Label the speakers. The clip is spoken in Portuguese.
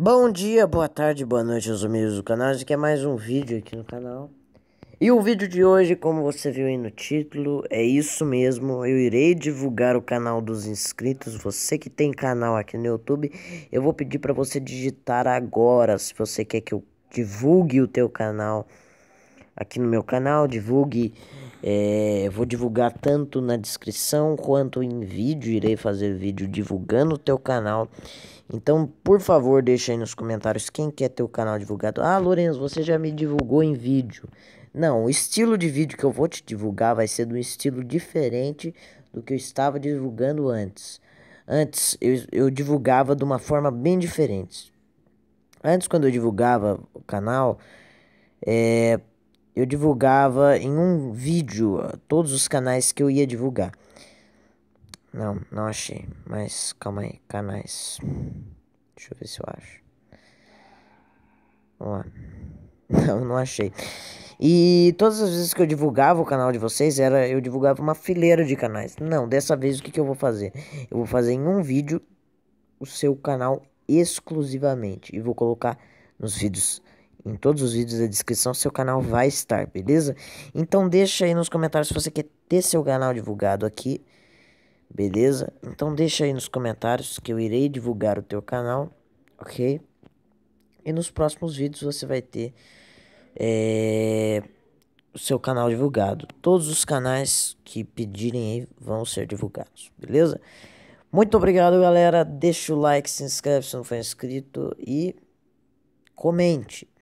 Speaker 1: Bom dia, boa tarde, boa noite aos amigos do canal. Esse aqui é mais um vídeo aqui no canal. E o vídeo de hoje, como você viu aí no título, é isso mesmo. Eu irei divulgar o canal dos inscritos. Você que tem canal aqui no YouTube, eu vou pedir para você digitar agora, se você quer que eu divulgue o teu canal aqui no meu canal, divulgue é, eu vou divulgar tanto na descrição quanto em vídeo. Irei fazer vídeo divulgando o teu canal. Então, por favor, deixa aí nos comentários quem quer é ter o canal divulgado. Ah, Lourenço, você já me divulgou em vídeo. Não, o estilo de vídeo que eu vou te divulgar vai ser de um estilo diferente do que eu estava divulgando antes. Antes eu, eu divulgava de uma forma bem diferente. Antes, quando eu divulgava o canal, é, eu divulgava em um vídeo todos os canais que eu ia divulgar.
Speaker 2: Não, não achei. Mas calma aí, canais. Deixa eu ver se eu acho. Vamos lá. Não, não achei.
Speaker 1: E todas as vezes que eu divulgava o canal de vocês, era eu divulgava uma fileira de canais. Não, dessa vez o que, que eu vou fazer? Eu vou fazer em um vídeo o seu canal exclusivamente. E vou colocar nos vídeos em todos os vídeos da descrição, seu canal vai estar, beleza? Então deixa aí nos comentários se você quer ter seu canal divulgado aqui, beleza? Então deixa aí nos comentários que eu irei divulgar o teu canal, ok? E nos próximos vídeos você vai ter é, o seu canal divulgado. Todos os canais que pedirem aí vão ser divulgados, beleza? Muito obrigado, galera. Deixa o like, se inscreve se não for inscrito e comente.